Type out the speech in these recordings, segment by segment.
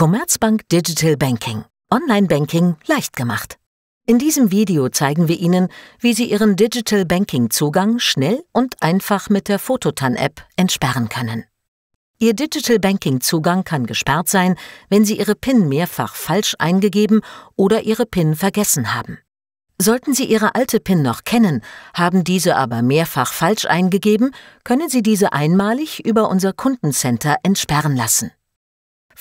Commerzbank Digital Banking. Online-Banking leicht gemacht. In diesem Video zeigen wir Ihnen, wie Sie Ihren Digital Banking-Zugang schnell und einfach mit der Fototan-App entsperren können. Ihr Digital Banking-Zugang kann gesperrt sein, wenn Sie Ihre PIN mehrfach falsch eingegeben oder Ihre PIN vergessen haben. Sollten Sie Ihre alte PIN noch kennen, haben diese aber mehrfach falsch eingegeben, können Sie diese einmalig über unser Kundencenter entsperren lassen.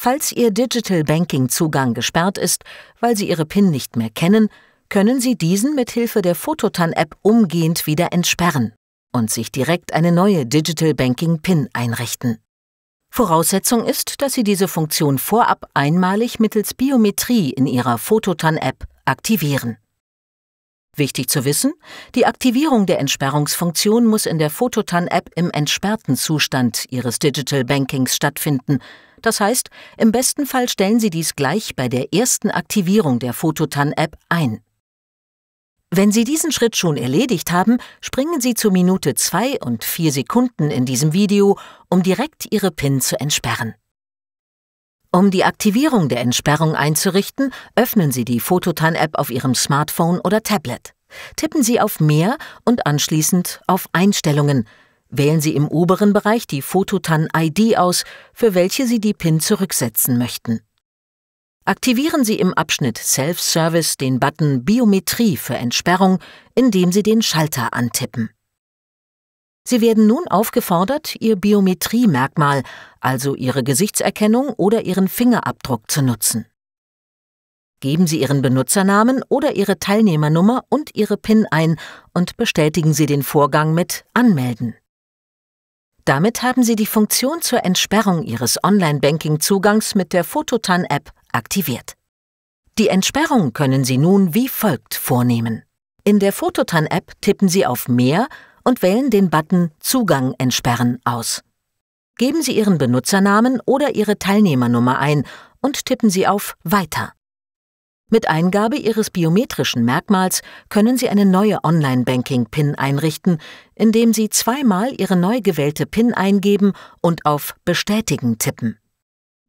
Falls Ihr Digital Banking Zugang gesperrt ist, weil Sie Ihre PIN nicht mehr kennen, können Sie diesen mithilfe der Fototan App umgehend wieder entsperren und sich direkt eine neue Digital Banking PIN einrichten. Voraussetzung ist, dass Sie diese Funktion vorab einmalig mittels Biometrie in Ihrer Fototan-App aktivieren. Wichtig zu wissen, die Aktivierung der Entsperrungsfunktion muss in der Fototan-App im entsperrten Zustand Ihres Digital Bankings stattfinden, das heißt, im besten Fall stellen Sie dies gleich bei der ersten Aktivierung der Fototan-App ein. Wenn Sie diesen Schritt schon erledigt haben, springen Sie zu Minute 2 und 4 Sekunden in diesem Video, um direkt Ihre PIN zu entsperren. Um die Aktivierung der Entsperrung einzurichten, öffnen Sie die Fototan-App auf Ihrem Smartphone oder Tablet. Tippen Sie auf Mehr und anschließend auf Einstellungen. Wählen Sie im oberen Bereich die Fototan ID aus, für welche Sie die PIN zurücksetzen möchten. Aktivieren Sie im Abschnitt Self-Service den Button Biometrie für Entsperrung, indem Sie den Schalter antippen. Sie werden nun aufgefordert, Ihr Biometriemerkmal, also Ihre Gesichtserkennung oder Ihren Fingerabdruck zu nutzen. Geben Sie Ihren Benutzernamen oder Ihre Teilnehmernummer und Ihre PIN ein und bestätigen Sie den Vorgang mit Anmelden. Damit haben Sie die Funktion zur Entsperrung Ihres Online-Banking-Zugangs mit der Fototan-App aktiviert. Die Entsperrung können Sie nun wie folgt vornehmen. In der Fototan-App tippen Sie auf Mehr und wählen den Button Zugang entsperren aus. Geben Sie Ihren Benutzernamen oder Ihre Teilnehmernummer ein und tippen Sie auf Weiter. Mit Eingabe Ihres biometrischen Merkmals können Sie eine neue Online-Banking-PIN einrichten, indem Sie zweimal Ihre neu gewählte PIN eingeben und auf Bestätigen tippen.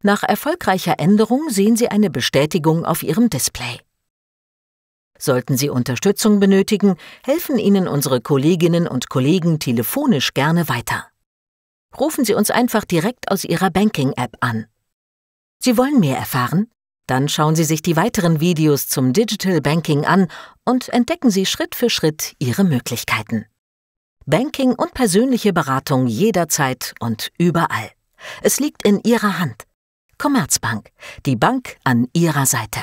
Nach erfolgreicher Änderung sehen Sie eine Bestätigung auf Ihrem Display. Sollten Sie Unterstützung benötigen, helfen Ihnen unsere Kolleginnen und Kollegen telefonisch gerne weiter. Rufen Sie uns einfach direkt aus Ihrer Banking-App an. Sie wollen mehr erfahren? Dann schauen Sie sich die weiteren Videos zum Digital Banking an und entdecken Sie Schritt für Schritt Ihre Möglichkeiten. Banking und persönliche Beratung jederzeit und überall. Es liegt in Ihrer Hand. Commerzbank, die Bank an Ihrer Seite.